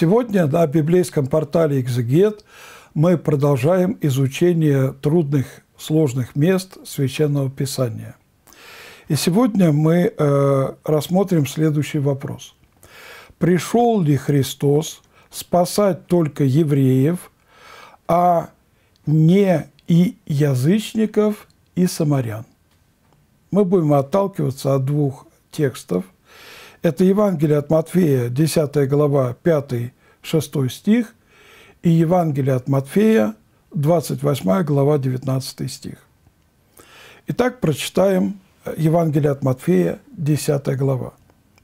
Сегодня на библейском портале «Экзегет» мы продолжаем изучение трудных, сложных мест Священного Писания. И сегодня мы э, рассмотрим следующий вопрос. Пришел ли Христос спасать только евреев, а не и язычников, и самарян? Мы будем отталкиваться от двух текстов – это Евангелие от Матфея, 10 глава, 5-6 стих, и Евангелие от Матфея, 28 глава, 19 стих. Итак, прочитаем э, Евангелие от Матфея, 10 глава,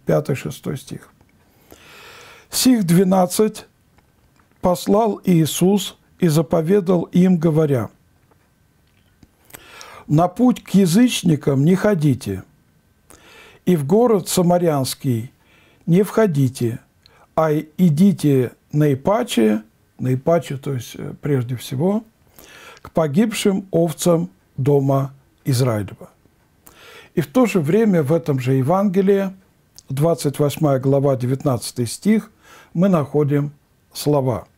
5-6 стих. «Сих двенадцать послал Иисус и заповедал им, говоря, «На путь к язычникам не ходите» и в город Самарянский не входите, а идите наипаче, наипаче, то есть э, прежде всего, к погибшим овцам дома Израилева. И в то же время в этом же Евангелии, 28 глава, 19 стих, мы находим слова.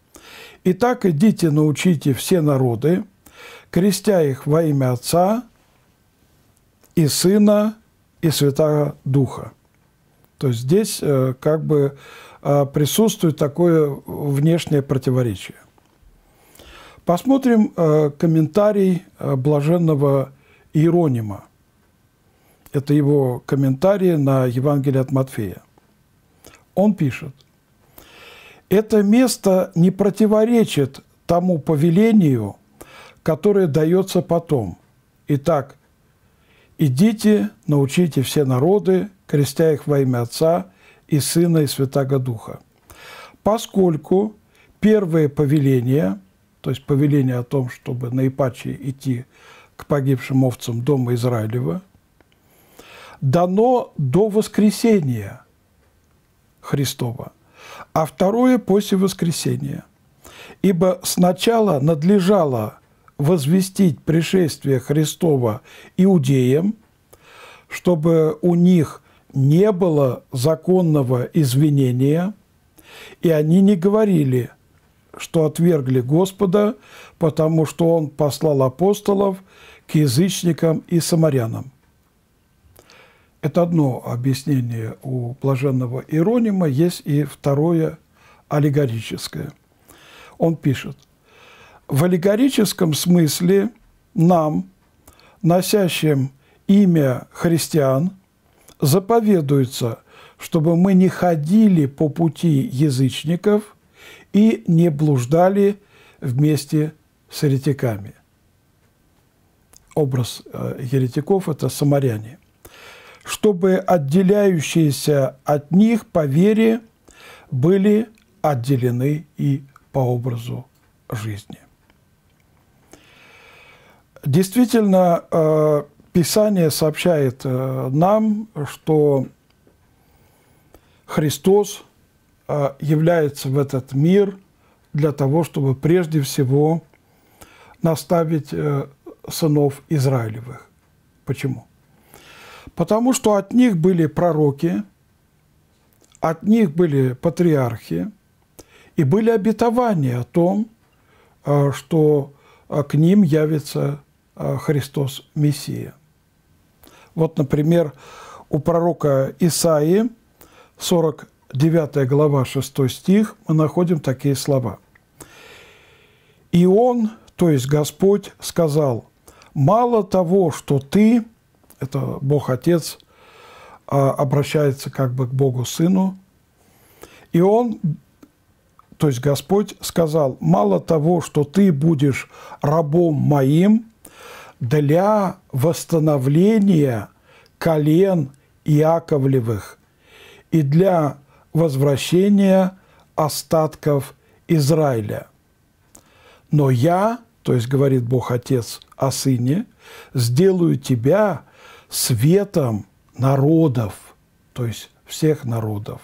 «Итак, идите, научите все народы, крестя их во имя Отца и Сына и Святого Духа. То есть здесь э, как бы э, присутствует такое внешнее противоречие. Посмотрим э, комментарий блаженного Иеронима. Это его комментарий на Евангелие от Матфея. Он пишет, «Это место не противоречит тому повелению, которое дается потом. Итак, «Идите, научите все народы, крестя их во имя Отца и Сына и Святаго Духа». Поскольку первое повеление, то есть повеление о том, чтобы наипаче идти к погибшим овцам Дома Израилева, дано до воскресения Христова, а второе – после воскресения. Ибо сначала надлежало – возвестить пришествие Христова иудеям, чтобы у них не было законного извинения, и они не говорили, что отвергли Господа, потому что Он послал апостолов к язычникам и самарянам. Это одно объяснение у блаженного Иронима есть и второе аллегорическое. Он пишет, в аллегорическом смысле нам, носящим имя христиан, заповедуется, чтобы мы не ходили по пути язычников и не блуждали вместе с еретиками. Образ э, еретиков – это самаряне. Чтобы отделяющиеся от них по вере были отделены и по образу жизни. Действительно, э, Писание сообщает э, нам, что Христос э, является в этот мир для того, чтобы прежде всего наставить сынов Израилевых. Почему? Потому что от них были пророки, от них были патриархи, и были обетования о том, что к ним явится Э, Христос Мессия. Вот, например, у пророка Исаии, 49 глава, 6 стих, мы находим такие слова. «И он, то есть Господь, сказал, мало того, что ты, это Бог Отец, а, обращается как бы к Богу Сыну, и он, то есть Господь, сказал, мало того, что ты будешь рабом моим, для восстановления колен Иаковлевых и для возвращения остатков Израиля. Но я, то есть говорит Бог Отец о Сыне, сделаю тебя светом народов, то есть всех народов,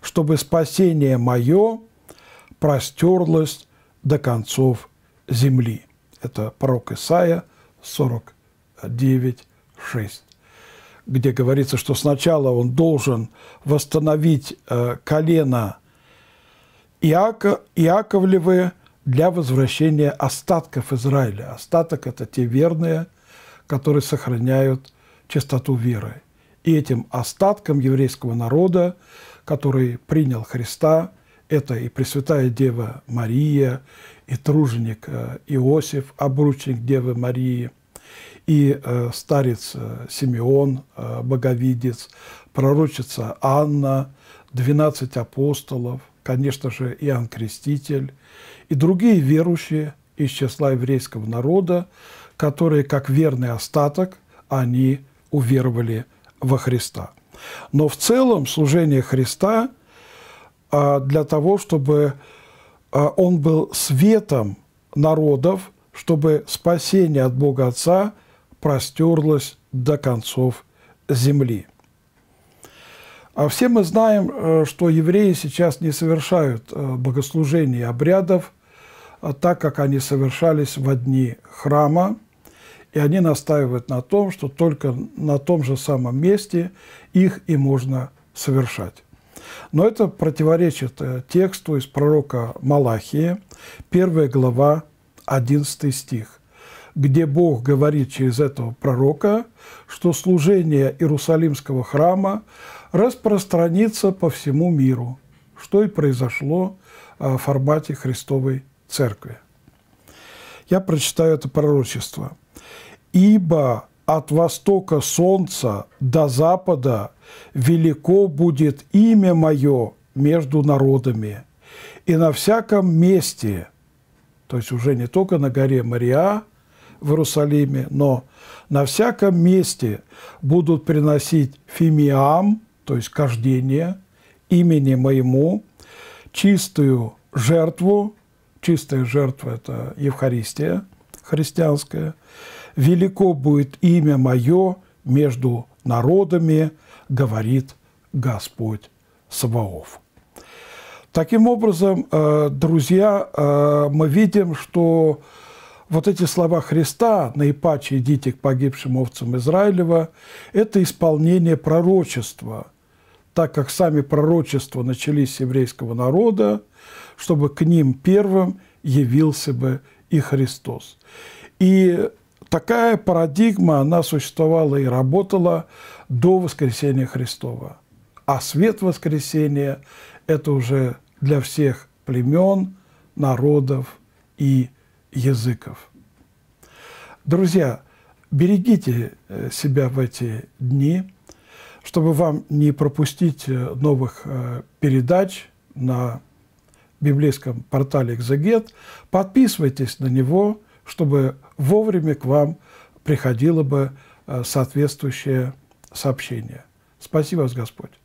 чтобы спасение мое простерлось до концов земли. Это пророк Исаия, 49.6, где говорится, что сначала он должен восстановить э, колено Иаков, Иаковлевы для возвращения остатков Израиля. Остаток – это те верные, которые сохраняют чистоту веры. И этим остатком еврейского народа, который принял Христа – это и Пресвятая Дева Мария, и труженик э, Иосиф, обручник Девы Марии, и э, старец э, Симеон, боговидец, пророчица Анна, 12 апостолов, конечно же, Иоанн Креститель и другие верующие из числа еврейского народа, которые, как верный остаток, они уверовали во Христа. Но в целом служение Христа – а, для того, чтобы а, он был светом народов, чтобы спасение от Бога Отца простерлось до концов земли. А все мы знаем, э, что евреи сейчас не совершают э, богослужений обрядов, а, так как они совершались в одни храма, и они настаивают на том, что только на том же самом месте их и можно совершать. Но это противоречит э, тексту из пророка Малахия, 1 глава, 11 стих, где Бог говорит через этого пророка, что служение Иерусалимского храма распространится по всему миру, что и произошло э, в формате Христовой Церкви. Я прочитаю это пророчество. «Ибо от востока солнца до запада велико будет имя мое между народами, и на всяком месте, то есть уже не только на горе Мария в Иерусалиме, но на всяком месте будут приносить фимиам, то есть кождение, имени моему, чистую жертву, чистая жертва – это Евхаристия христианская – велико будет имя мое между народами, говорит Господь Саваоф. Таким образом, э, друзья, э, мы видим, что вот эти слова Христа «наипаче идите к погибшим овцам Израилева» – это исполнение пророчества, так как сами пророчества начались с еврейского народа, чтобы к ним первым явился бы и Христос. И такая парадигма, она существовала и работала до воскресения Христова. А свет воскресения – это уже для всех племен, народов и языков. Друзья, берегите э, себя в эти дни, чтобы вам не пропустить э, новых э, передач на библейском портале «Экзегет». Подписывайтесь на него – чтобы вовремя к вам приходило бы э, соответствующее сообщение. Спасибо вас, Господь.